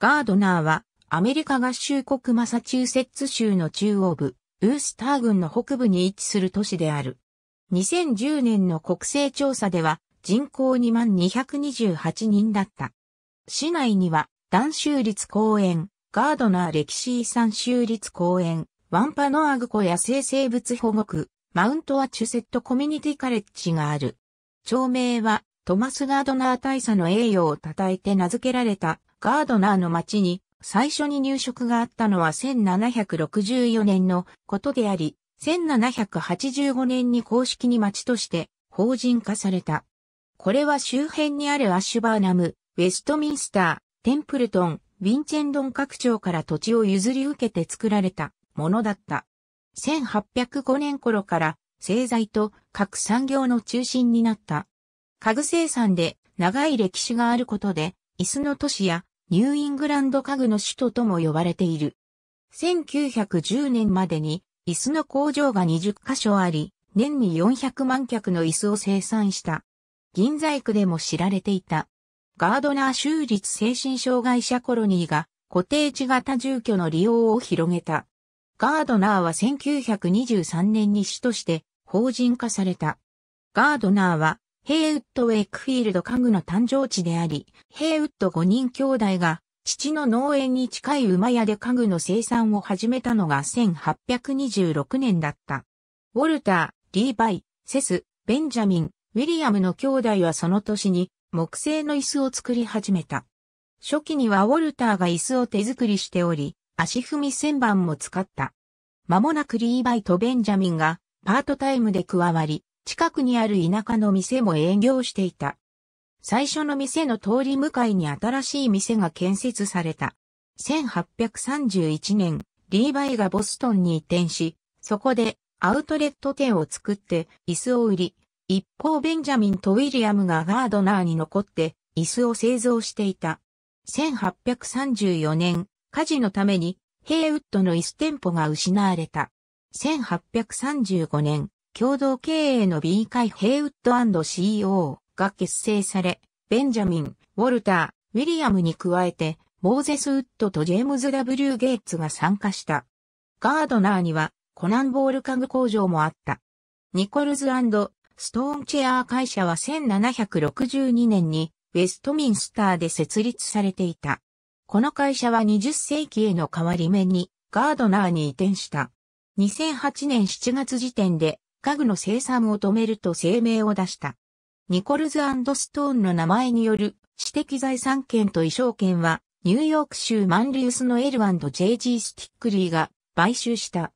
ガードナーはアメリカ合衆国マサチューセッツ州の中央部、ウースター郡の北部に位置する都市である。2010年の国勢調査では人口2万228人だった。市内には、ダン州立公園、ガードナー歴史遺産州立公園、ワンパノアグコ野生生物保護区、マウントアチュセットコミュニティカレッジがある。町名は、トマス・ガードナー大佐の栄誉を称えて名付けられたガードナーの町に最初に入植があったのは1764年のことであり、1785年に公式に町として法人化された。これは周辺にあるアッシュバーナム、ウェストミンスター、テンプルトン、ウィンチェンドン各町から土地を譲り受けて作られたものだった。1805年頃から製材と各産業の中心になった。家具生産で長い歴史があることで、椅子の都市やニューイングランド家具の首都とも呼ばれている。1910年までに椅子の工場が20カ所あり、年に400万脚の椅子を生産した。銀細工でも知られていた。ガードナー州立精神障害者コロニーが固定地型住居の利用を広げた。ガードナーは1923年に市として法人化された。ガードナーはヘイウッド・ウェイクフィールド家具の誕生地であり、ヘイウッド5人兄弟が父の農園に近い馬屋で家具の生産を始めたのが1826年だった。ウォルター、リーバイ、セス、ベンジャミン、ウィリアムの兄弟はその年に木製の椅子を作り始めた。初期にはウォルターが椅子を手作りしており、足踏み旋盤も使った。間もなくリーバイとベンジャミンがパートタイムで加わり、近くにある田舎の店も営業していた。最初の店の通り向かいに新しい店が建設された。1831年、リーバイがボストンに移転し、そこでアウトレット店を作って椅子を売り、一方ベンジャミンとウィリアムがガードナーに残って椅子を製造していた。1834年、火事のためにヘイウッドの椅子店舗が失われた。1835年、共同経営の B 会ヘイウッド &CO が結成され、ベンジャミン、ウォルター、ウィリアムに加えて、モーゼス・ウッドとジェームズ・ W・ ゲイツが参加した。ガードナーには、コナンボール家具工場もあった。ニコルズストーンチェアー会社は1762年にウェストミンスターで設立されていた。この会社は20世紀への変わり目にガードナーに移転した。2008年7月時点で家具の生産を止めると声明を出した。ニコルズストーンの名前による知的財産権と衣装権はニューヨーク州マンリウスの L&JG スティックリーが買収した。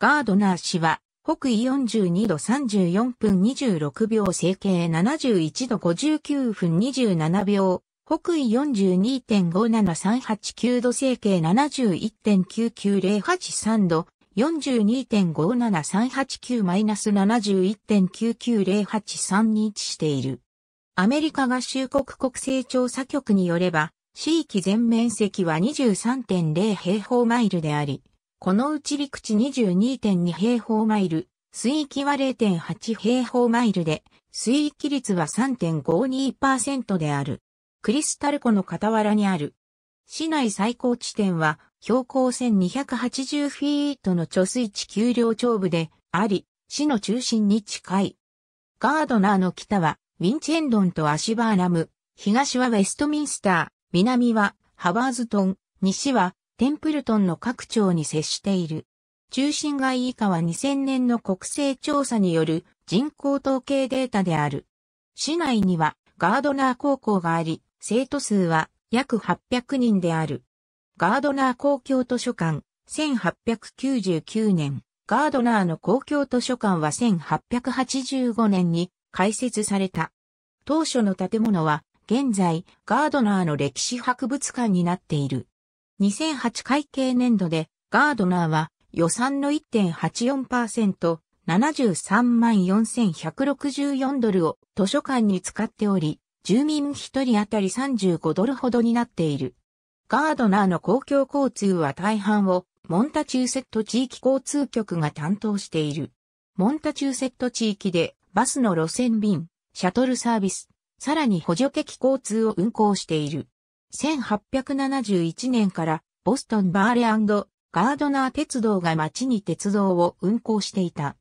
ガードナー氏は北緯42度34分26秒整形71度59分27秒、北緯42.57389度整形71.99083度、42.57389-71.99083に位置している。アメリカ合衆国国勢調査局によれば、地域全面積は23.0平方マイルであり、このうち陸地22.2平方マイル、水域は0.8平方マイルで、水域率は3.52%である。クリスタル湖の傍らにある。市内最高地点は標高1280フィートの貯水池丘陵長部であり、市の中心に近い。ガードナーの北は、ウィンチェンドンとアシバーラム、東はウェストミンスター、南はハワーズトン、西はテンプルトンの各町に接している。中心街以下は2000年の国勢調査による人口統計データである。市内にはガードナー高校があり、生徒数は約800人である。ガードナー公共図書館、1899年、ガードナーの公共図書館は1885年に開設された。当初の建物は、現在、ガードナーの歴史博物館になっている。2008会計年度で、ガードナーは予算の1.84%、73万4164ドルを図書館に使っており、住民1人当たり35ドルほどになっている。ガードナーの公共交通は大半をモンタチューセット地域交通局が担当している。モンタチューセット地域でバスの路線便、シャトルサービス、さらに補助的交通を運行している。1871年からボストンバーレガードナー鉄道が町に鉄道を運行していた。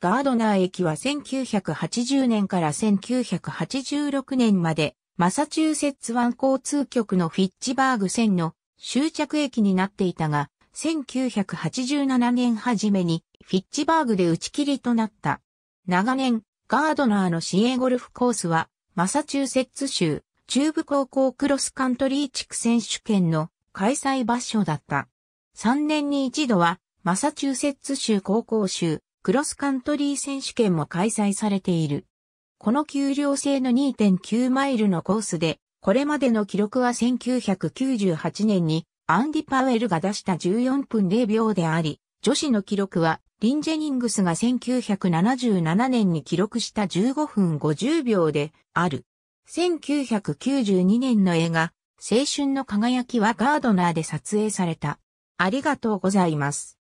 ガードナー駅は1980年から1986年までマサチューセッツ湾交通局のフィッチバーグ線の終着駅になっていたが、1987年初めにフィッチバーグで打ち切りとなった。長年、ガードナーの市営ゴルフコースは、マサチューセッツ州中部高校クロスカントリー地区選手権の開催場所だった。3年に一度は、マサチューセッツ州高校州クロスカントリー選手権も開催されている。この丘陵制の2.9マイルのコースで、これまでの記録は1998年にアンディ・パウエルが出した14分0秒であり、女子の記録はリン・ジェニングスが1977年に記録した15分50秒である。1992年の映画、青春の輝きはガードナーで撮影された。ありがとうございます。